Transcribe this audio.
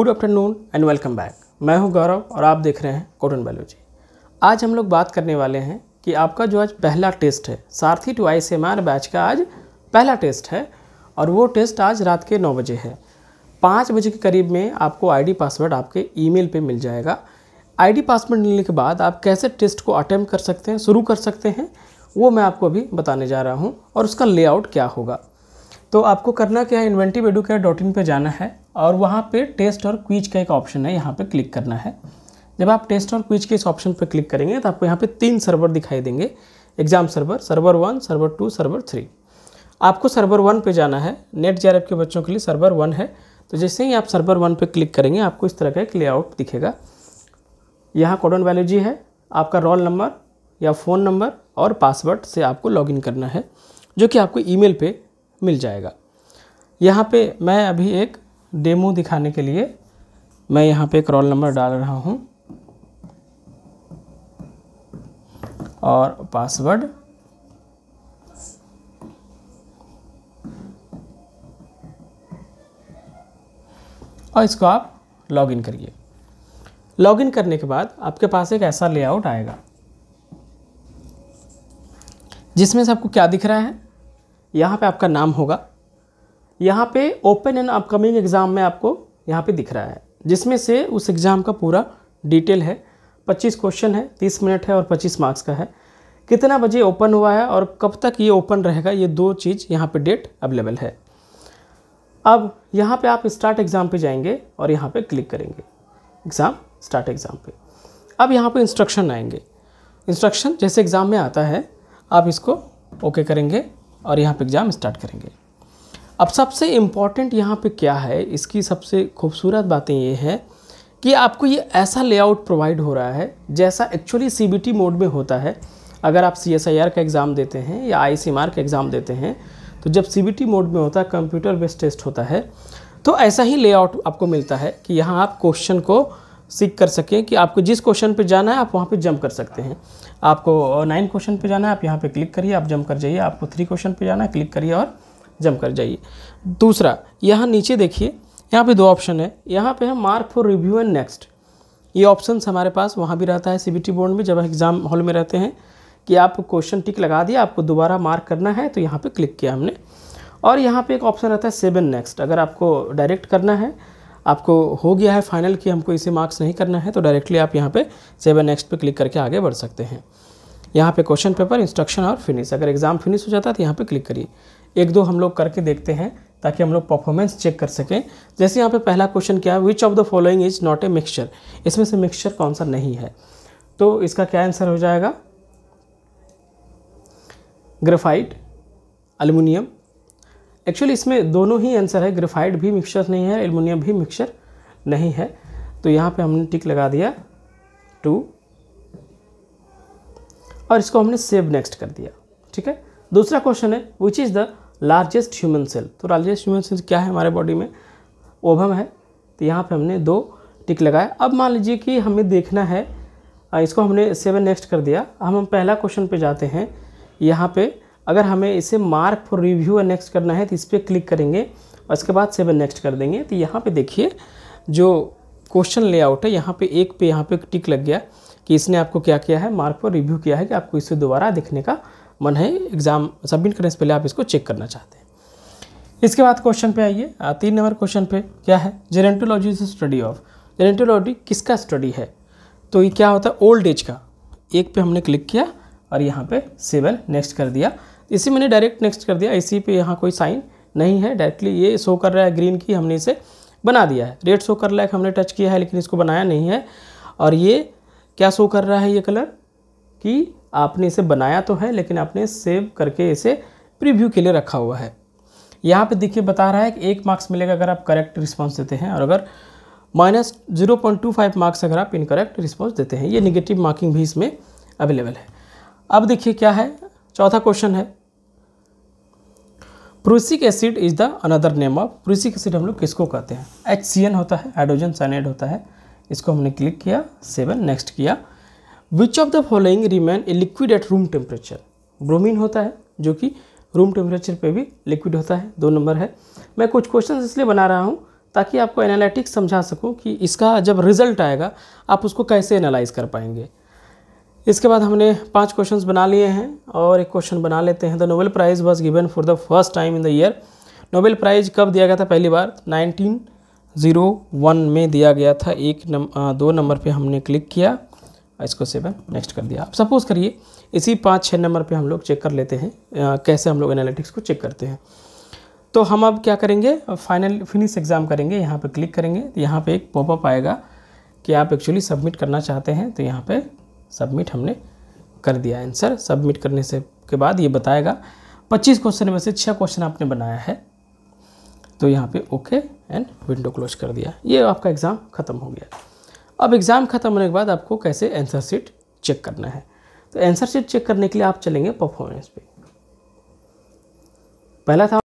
good afternoon and welcome back मैं हूं गौरव और आप देख रहे हैं कॉटन बायोलॉजी आज हम लोग बात करने वाले हैं कि आपका जो आज पहला टेस्ट है सारथी टू आई बैच का आज पहला टेस्ट है और वो टेस्ट आज रात के नौ बजे है पाँच बजे के करीब में आपको आईडी पासवर्ड आपके ईमेल पे मिल जाएगा आईडी पासवर्ड मिलने के बाद आप कैसे टेस्ट को अटैम्प्ट कर सकते हैं शुरू कर सकते हैं वो मैं आपको अभी बताने जा रहा हूँ और उसका लेआउट क्या होगा तो आपको करना क्या है इन्वेंटिव एडुकेयर डॉट इन पर जाना है और वहाँ पे टेस्ट और क्विज का एक ऑप्शन है यहाँ पे क्लिक करना है जब आप टेस्ट और क्विज के इस ऑप्शन पर क्लिक करेंगे तो आपको यहाँ पे तीन सर्वर दिखाई देंगे exam server server one server two server three आपको सर्वर वन पे जाना है नेट जे के बच्चों के लिए सर्वर वन है तो जैसे ही आप सर्वर वन पर क्लिक करेंगे आपको इस तरह का एक लेआउट दिखेगा यहाँ कोडन वैलोजी है आपका रोल नंबर या फ़ोन नंबर और पासवर्ड से आपको लॉगिन करना है जो कि आपको ईमेल पे मिल जाएगा यहाँ पे मैं अभी एक डेमो दिखाने के लिए मैं यहाँ पे एक रोल नंबर डाल रहा हूँ और पासवर्ड और इसको आप लॉगिन करिए लॉगिन करने के बाद आपके पास एक ऐसा लेआउट आएगा जिसमें से आपको क्या दिख रहा है यहाँ पे आपका नाम होगा यहाँ पे ओपन एंड अपकमिंग एग्ज़ाम में आपको यहाँ पे दिख रहा है जिसमें से उस एग्ज़ाम का पूरा डिटेल है 25 क्वेश्चन है 30 मिनट है और 25 मार्क्स का है कितना बजे ओपन हुआ है और कब तक ये ओपन रहेगा ये दो चीज़ यहाँ पे डेट अवेलेबल है अब यहाँ पे आप स्टार्ट एग्ज़ाम पे जाएंगे और यहाँ पे क्लिक करेंगे एग्ज़ाम स्टार्ट एग्ज़ाम पे अब यहाँ पे इंस्ट्रक्शन आएंगे इंस्ट्रक्शन जैसे एग्ज़ाम में आता है आप इसको ओके करेंगे और यहाँ पे एग्ज़ाम स्टार्ट करेंगे अब सबसे इम्पॉर्टेंट यहाँ पे क्या है इसकी सबसे खूबसूरत बातें ये हैं कि आपको ये ऐसा लेआउट प्रोवाइड हो रहा है जैसा एक्चुअली सी मोड में होता है अगर आप सी का एग्ज़ाम देते हैं या आई का एग्ज़ाम देते हैं तो जब सी मोड में होता है कंप्यूटर बेस्ड टेस्ट होता है तो ऐसा ही लेआउट आपको मिलता है कि यहाँ आप क्वेश्चन को सीख कर सकें कि आपको जिस क्वेश्चन पे जाना है आप वहाँ पे जंप कर सकते हैं आपको नाइन क्वेश्चन पे जाना है आप यहाँ पे क्लिक करिए आप जंप कर जाइए आपको थ्री क्वेश्चन पे जाना है क्लिक करिए और जंप कर जाइए दूसरा यहाँ नीचे देखिए यहाँ पे दो ऑप्शन है यहाँ पे है mark for review and next ये ऑप्शन हमारे पास वहाँ भी रहता है सी बोर्ड में जब एग्ज़ाम हॉल में रहते हैं कि आप क्वेश्चन टिक लगा दिया आपको दोबारा मार्क करना है तो यहाँ पर क्लिक किया हमने और यहाँ पर एक ऑप्शन रहता है सेवन नेक्स्ट अगर आपको डायरेक्ट करना है आपको हो गया है फाइनल कि हमको इसे मार्क्स नहीं करना है तो डायरेक्टली आप यहाँ पे सेवन नेक्स्ट पे क्लिक करके आगे बढ़ सकते हैं यहाँ पे क्वेश्चन पेपर इंस्ट्रक्शन और फिनिश अगर एग्ज़ाम फिनिश हो जाता है तो यहाँ पे क्लिक करिए एक दो हम लोग करके देखते हैं ताकि हम लोग परफॉर्मेंस चेक कर सकें जैसे यहाँ पर पहला क्वेश्चन क्या है which of the following is not a mixture इसमें से मिक्सचर कौन सा नहीं है तो इसका क्या आंसर हो जाएगा ग्रेफाइट अल्यूमिनियम एक्चुअली इसमें दोनों ही आंसर है ग्रेफाइट भी मिक्सचर नहीं है एलमोनियम भी मिक्सचर नहीं है तो यहाँ पे हमने टिक लगा दिया टू और इसको हमने सेव नेक्स्ट कर दिया ठीक है दूसरा क्वेश्चन है which is the largest human cell तो लार्जेस्ट ह्यूमन सेल क्या है हमारे बॉडी में ओभम है तो यहाँ पे हमने दो टिक लगाया अब मान लीजिए कि हमें देखना है इसको हमने सेवन नेक्स्ट कर दिया हम हम पहला क्वेश्चन पे जाते हैं यहाँ पे अगर हमें इसे मार्क फॉर रिव्यू और नेक्स्ट करना है तो इस पर क्लिक करेंगे और इसके बाद सेवन नेक्स्ट कर देंगे तो यहाँ पे देखिए जो क्वेश्चन लेआउट है यहाँ पे एक पे यहाँ पे टिक लग गया कि इसने आपको क्या किया है मार्क पर रिव्यू किया है कि आपको इसे दोबारा देखने का मन है एग्ज़ाम सबमिट करने से पहले आप इसको चेक करना चाहते हैं इसके बाद क्वेश्चन पे आइए तीन नंबर क्वेश्चन पे क्या है gerontology is study of gerontology किसका स्टडी है तो ये क्या होता है ओल्ड एज का एक पे हमने क्लिक किया और यहाँ पे सेवन नेक्स्ट कर दिया इसे मैंने डायरेक्ट नेक्स्ट कर दिया इसी पे यहाँ कोई साइन नहीं है डायरेक्टली ये शो कर रहा है ग्रीन की हमने इसे बना दिया है रेड शो कर रहा है हमने टच किया है लेकिन इसको बनाया नहीं है और ये क्या शो कर रहा है ये कलर कि आपने इसे बनाया तो है लेकिन आपने सेव करके इसे प्रिव्यू के लिए रखा हुआ है यहाँ पर देखिए बता रहा है कि एक मार्क्स मिलेगा अगर आप करेक्ट रिस्पॉन्स देते हैं और अगर minus zero point two five marks अगर आप इनकरेक्ट रिस्पॉन्स देते हैं ये निगेटिव मार्किंग भी इसमें अवेलेबल है अब देखिए क्या है चौथा क्वेश्चन है prussic acid is the another name of prussic acid हम लोग किसको कहते हैं एच सी एन होता है हाइड्रोजन साइनाइड होता है इसको हमने क्लिक किया सेवन नेक्स्ट किया which of the following remain a liquid at room temperature bromine होता है जो कि रूम टेम्परेचर पे भी लिक्विड होता है दो नंबर है मैं कुछ क्वेश्चन इसलिए बना रहा हूँ ताकि आपको एनालिटिक्स समझा सकूँ कि इसका जब रिजल्ट आएगा आप उसको कैसे एनालाइज कर पाएंगे इसके बाद हमने पांच क्वेश्चंस बना लिए हैं और एक क्वेश्चन बना लेते हैं the Nobel prize was given for the first time in the year Nobel prize कब दिया गया था पहली बार नाइनटीन ज़ीरो वन में दिया गया था एक नम, आ, दो नंबर पे हमने क्लिक किया इसको सेवन नेक्स्ट कर दिया आप सपोज़ करिए इसी पाँच छः नंबर पर हम लोग चेक कर लेते हैं आ, कैसे हम लोग एनालिटिक्स को चेक करते हैं तो हम अब क्या करेंगे फाइनल फिनिश एग्ज़ाम करेंगे यहाँ पे क्लिक करेंगे तो यहाँ पे एक पॉपअप आएगा कि आप एक्चुअली सबमिट करना चाहते हैं तो यहाँ पे सबमिट हमने कर दिया आंसर सबमिट करने से के बाद ये बताएगा 25 क्वेश्चन में से छः क्वेश्चन आपने बनाया है तो यहाँ पे ओके एंड विंडो क्लोज कर दिया ये आपका एग्ज़ाम ख़त्म हो गया अब एग्ज़ाम ख़त्म होने के बाद आपको कैसे आंसर सीट चेक करना है तो आंसर सीट चेक करने के लिए आप चलेंगे परफॉर्मेंस पे पहला था